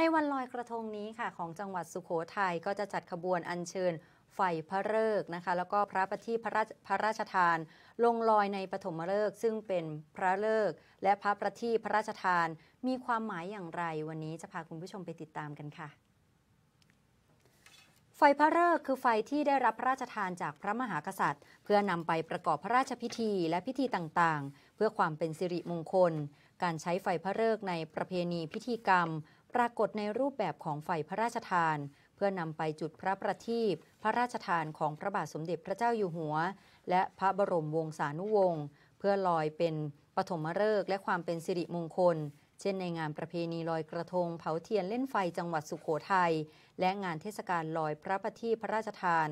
ในวันลอยกระทงนี้ค่ะของจังหวัดสุโขทัยก็จะจัดขบวนอัญเชิญไฟพระเลิกนะคะ แล้วก็พระปฏิพระทีพระราชทานลงลอยในปฐมฤกษ์ซึ่งเป็นพระเลิกและพระประทีพระราชทานมีความหมายอย่างไรวันนี้จะพาคุณผู้ชมไปติดตามกันค่ะ ไฟพระเลิกคือไฟที่ได้รับพระราชทานจากพระมหากษัตริย์ เพื่อนำไปประกอบพระราชพิธีและพิธีต่างๆ เพื่อความเป็นสิริมงคล การใช้ไฟพระเลิกในประเพณีพิธีกรรมปรากฏในรูปแบบของไฟพระราชทาน เพื่อนำไปจุดพระประทีปพระราชทานของพระบาทสมเด็จพระเจ้าอยู่หัว และพระบรมวงศานุวงศ์เพื่อลอยเป็นปฐมฤกษ์และความเป็นสิริมงคล เช่นในงานประเพณีลอยกระทง เผาเทียนเล่นไฟจังหวัดสุขโขทยัยและงานเทศกาลลอยพระประทีปพระราชทาน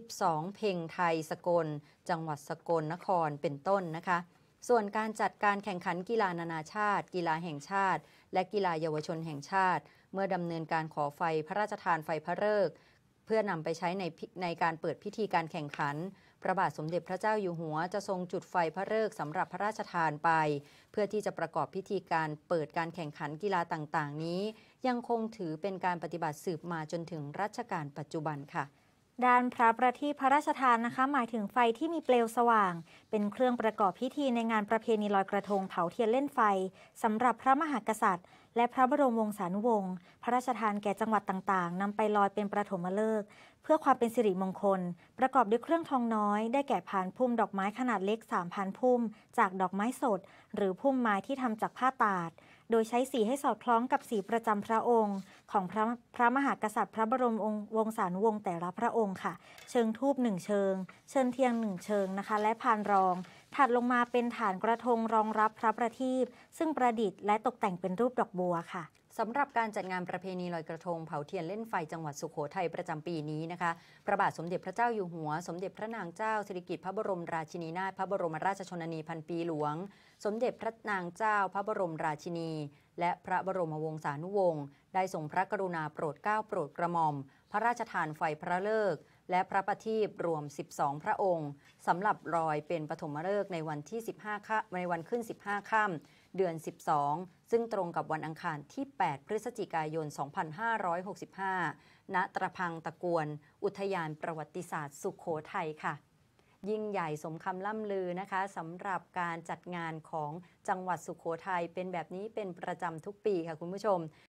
12 เพลงไทย สกล จังหวัดสกลนครเป็นต้นนะคะส่วนการจัดการแข่งขันกีฬานานาชาติ กีฬาแห่งชาติ และกีฬาเยาวชนแห่งชาติ เมื่อดำเนินการขอไฟพระราชทานไฟพระฤกษ์เพื่อนำไปใช้ในในการเปิดพิธีการแข่งขันพระบาทสมเด็จพระเจ้าอยู่หัวจะทรงจุดไฟพระฤกษ์สำหรับพระราชทานไป เพื่อที่จะประกอบพิธีการเปิดการแข่งขันกีฬาต่างๆ นี้ ยังคงถือเป็นการปฏิบัติสืบมาจนถึงรัชกาลปัจจุบันค่ะด้านพระประทีพระราชทานนะคะหมายถึงไฟที่มีเปลวสว่าง เป็นเครื่องประกอบพิธีในงานประเพณีลอยกระทงเผาเทียนเล่นไฟสำหรับพระมหากษัตริย์ และพระบรมวงศานุวงศ์พระราชทานแก่จังหวัดต่างๆนำไปลอยเป็นประถมฤกษ์เพื่อความเป็นสิริมงคล ประกอบด้วยเครื่องทองน้อย ได้แก่ผานพุ่มดอกไม้ขนาดเล็ก 3,000พุ่มจากดอกไม้สด หรือพุ่มไม้ที่ทำจากผ้าตาดโดยใช้สีให้สอดคล้องกับสีประจำพระองค์ ของพระพระมหากษัตริย์พระบรมองค์วงศานุวงศ์แต่ละพระองค์ค่ะ เชิงทูบหนึ่งเชิง เชิญเทียงหนึ่งเชิงนะคะ และพานรองถัดลงมาเป็นฐานกระทงรองรับพระประทีปซึ่งประดิษฐ์และตกแต่งเป็นรูปดอกบัวค่ะสำหรับการจัดงานประเพณีลอยกระทงเผาเทียนเล่นไฟจังหวัดสุขโขทัยประจำปีนี้นะคะพระบาทสมเด็จพระเจ้าอยู่หัว สมเด็จพระนางเจ้าสิริกิติ์พระบรมราชินีนาถพระบรมราชชนนีพันปีหลวง สมเด็จพระนางเจ้าพระบรมราชินีและพระบรมวงศานุวงศ์ได้ทรงพระกรุณาโปรดเกล้าโปรดกระหม่อม พระราชทานไฟพระเลิก และพระประทีปรวม 12 พระองค์ สำหรับรอยเป็นปฐมฤกษ์ในวันที่ 15ค่ในวันขึ้น 15 ค่ำเดือน 12 ซึ่งตรงกับวันอังคารที่ 8 พฤศจิกายน 2565 ณตระพังตะกวนอุทยานประวัติศาสตร์สุขโขทัยค่ะยิ่งใหญ่สมคำล่ำลือนะคะสำหรับการจัดงานของจังหวัดสุขโขทัยเป็นแบบนี้เป็นประจำทุกปีค่ะคุณผู้ชม